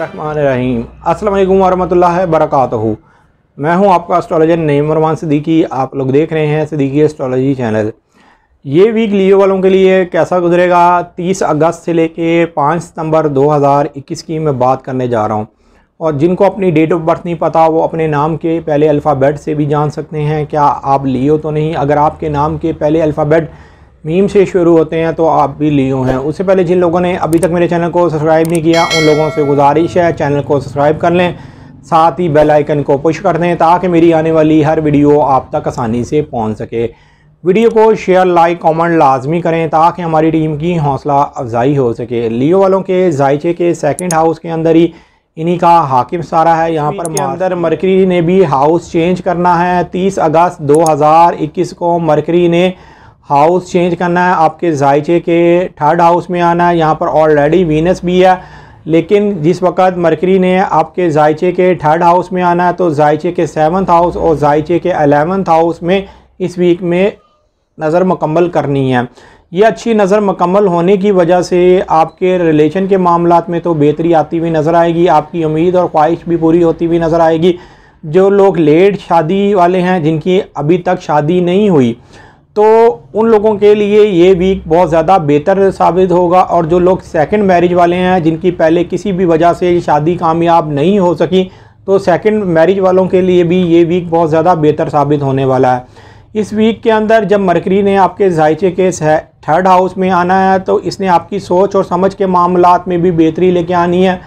बिस्मिल्लाम असलम वरहमल्ला बरकत मैं हूं आपका एस्ट्रोलॉजर नईम रमान सदीकी आप लोग देख रहे हैं सदीकी एस्ट्रोलॉजी चैनल ये वीक लियो वालों के लिए कैसा गुजरेगा 30 अगस्त से लेके 5 सितंबर 2021 की मैं बात करने जा रहा हूं और जिनको अपनी डेट ऑफ बर्थ नहीं पता वो अपने नाम के पहले अल्फ़ाबेट से भी जान सकते हैं क्या आप लियो तो नहीं अगर आपके नाम के पहले अल्फ़ाबेट मीम से शुरू होते हैं तो आप भी लियो हैं उससे पहले जिन लोगों ने अभी तक मेरे चैनल को सब्सक्राइब नहीं किया उन लोगों से गुजारिश है चैनल को सब्सक्राइब कर लें साथ ही बेल आइकन को पुश कर दें ताकि मेरी आने वाली हर वीडियो आप तक आसानी से पहुंच सके वीडियो को शेयर लाइक कमेंट लाजमी करें ताकि हमारी टीम की हौसला अफजाई हो सके लियो वालों के जायचे के सेकेंड हाउस के अंदर ही इन्हीं का हाकिम सारा है यहाँ पर अंदर मरकरी ने भी हाउस चेंज करना है तीस अगस्त दो को मरकरी ने हाउस चेंज करना है आपके जायचे के थर्ड हाउस में आना है यहाँ पर ऑलरेडी वीनस भी है लेकिन जिस वक्त मरकरी ने आपके जायचे के थर्ड हाउस में आना है तो जायचे के सेवन्थ हाउस और जायचे के अलेवंथ हाउस में इस वीक में नज़र मुकम्मल करनी है ये अच्छी नज़र मुकम्मल होने की वजह से आपके रिलेशन के मामला में तो बेहतरी आती हुई नज़र आएगी आपकी उम्मीद और ख्वाहिश भी पूरी होती हुई नज़र आएगी जो लोग लेट शादी वाले हैं जिनकी अभी तक शादी नहीं हुई तो उन लोगों के लिए ये वीक बहुत ज़्यादा बेहतर साबित होगा और जो लोग सेकंड मैरिज वाले हैं जिनकी पहले किसी भी वजह से शादी कामयाब नहीं हो सकी तो सेकंड मैरिज वालों के लिए भी ये वीक बहुत ज़्यादा बेहतर साबित होने वाला है इस वीक के अंदर जब मरकरी ने आपके जायचे के थर्ड हाउस में आना है तो इसने आपकी सोच और समझ के मामला में भी बेहतरी लेके आनी है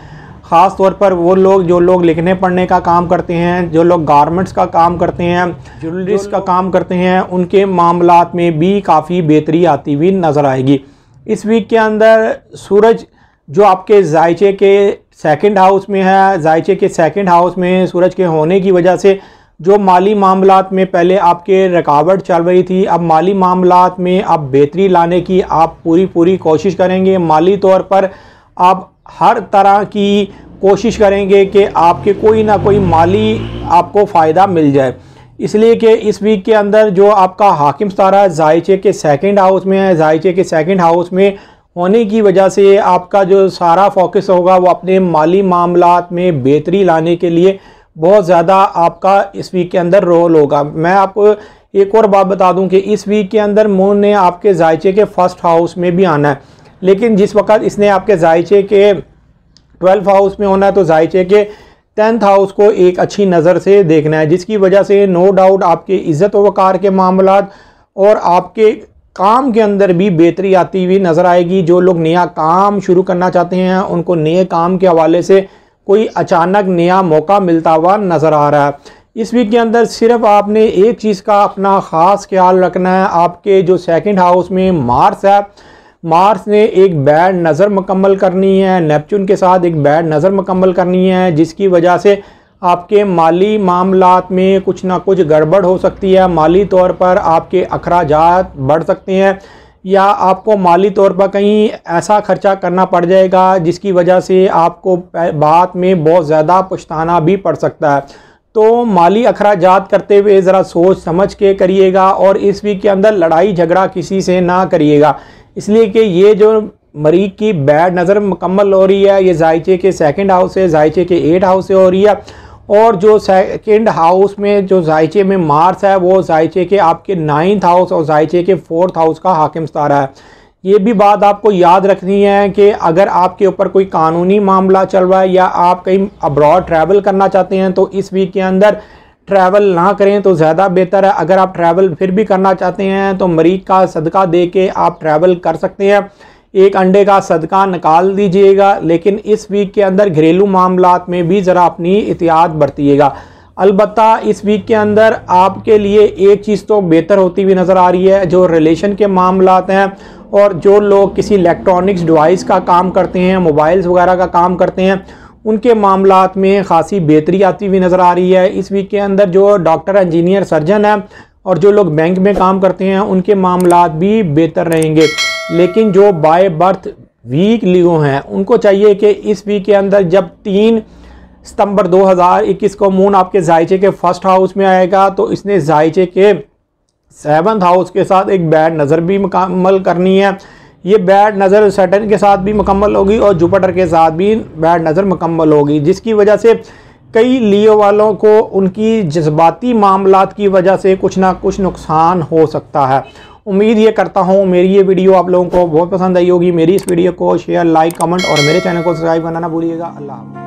ख़ास तौर पर वो लोग जो लोग लिखने पढ़ने का काम करते हैं जो लोग गारमेंट्स का काम करते हैं ज्वेलरीज का काम करते हैं उनके मामला में भी काफ़ी बेहतरी आती हुई नज़र आएगी इस वीक के अंदर सूरज जो आपके जायचे के सेकंड हाउस में है जायचे के सेकंड हाउस में सूरज के होने की वजह से जो माली मामला में पहले आपके रुकावट चल रही थी अब माली मामला में आप बेहतरी लाने की आप पूरी पूरी कोशिश करेंगे माली तौर पर आप हर तरह की कोशिश करेंगे कि आपके कोई ना कोई माली आपको फ़ायदा मिल जाए इसलिए कि इस वीक के अंदर जो आपका हाकिम सारा जायचे के सेकंड हाउस में है जायचे के सेकंड हाउस में होने की वजह से आपका जो सारा फोकस होगा वो अपने माली मामला में बेहतरी लाने के लिए बहुत ज़्यादा आपका इस वीक के अंदर रोल होगा मैं आपको एक और बात बता दूं कि इस वीक के अंदर मून ने आपके जायचे के फर्स्ट हाउस में भी आना है लेकिन जिस वक्त इसने आपके जायचे के ट्वेल्थ हाउस में होना है तो जायचे के टेंथ हाउस को एक अच्छी नज़र से देखना है जिसकी वजह से नो डाउट आपके इज़्ज़त वकार के मामला और आपके काम के अंदर भी बेहतरी आती हुई नज़र आएगी जो लोग नया काम शुरू करना चाहते हैं उनको नए काम के हवाले से कोई अचानक नया मौका मिलता हुआ नज़र आ रहा है इस वीक के अंदर सिर्फ आपने एक चीज़ का अपना ख़ास ख्याल रखना है आपके जो सेकंड हाउस में मार्स है मार्स ने एक बैड नज़र मुकम्मल करनी है नेपचून के साथ एक बैड नज़र मुकम्मल करनी है जिसकी वजह से आपके माली मामला में कुछ ना कुछ गड़बड़ हो सकती है माली तौर पर आपके अखराज बढ़ सकते हैं या आपको माली तौर पर कहीं ऐसा खर्चा करना पड़ जाएगा जिसकी वजह से आपको बाद में बहुत ज़्यादा पछताना भी पड़ सकता है तो माली अखराज करते हुए ज़रा सोच समझ के करिएगा और इस वीक के अंदर लड़ाई झगड़ा किसी से ना करिएगा इसलिए कि ये जो मरीज की बैड नज़र मुकम्मल हो रही है ये जायचे के सेकंड हाउस से जायचे के एट हाउस से हो रही है और जो सेकंड हाउस में जो जायचे में मार्स है वो जायचे के आपके नाइन्थ हाउस और जायचे के फोर्थ हाउस का हाकिम सतारा है ये भी बात आपको याद रखनी है कि अगर आपके ऊपर कोई कानूनी मामला चल रहा है या आप कहीं अब्रॉड ट्रैवल करना चाहते हैं तो इस वीक के अंदर ट्रैवल ना करें तो ज़्यादा बेहतर है अगर आप ट्रैवल फिर भी करना चाहते हैं तो मरीज का सदका दे के आप ट्रैवल कर सकते हैं एक अंडे का सदका निकाल दीजिएगा लेकिन इस वीक के अंदर घरेलू मामला में भी ज़रा अपनी एहतियात बरतीएगा अलबत् इस वीक के अंदर आपके लिए एक चीज़ तो बेहतर होती हुई नज़र आ रही है जो रिलेशन के मामला हैं और जो लोग किसी इलेक्ट्रॉनिक्स डिवाइस का काम करते हैं मोबाइल्स वगैरह का काम करते हैं उनके मामला में खासी बेहतरी आती हुई नज़र आ रही है इस वीक के अंदर जो डॉक्टर इंजीनियर सर्जन है और जो लोग बैंक में काम करते हैं उनके मामला भी बेहतर रहेंगे लेकिन जो बाय बर्थ वीक लियो हैं उनको चाहिए कि इस वीक के अंदर जब तीन सितंबर 2021 को मून आपके जायचे के फर्स्ट हाउस में आएगा तो इसने जायचे के सेवन्थ हाउस के साथ एक बैड नज़र भी मकमल करनी है ये बैड नज़र सेटन के साथ भी मुकम्मल होगी और जुपिटर के साथ भी बैड नज़र मुकम्मल होगी जिसकी वजह से कई लियो वालों को उनकी जज्बाती मामला की वजह से कुछ ना कुछ नुकसान हो सकता है उम्मीद ये करता हूँ मेरी ये वीडियो आप लोगों को बहुत पसंद आई होगी मेरी इस वीडियो को शेयर लाइक कमेंट और मेरे चैनल को सब्सक्राइब करना ना भूलिएगा अल्लाह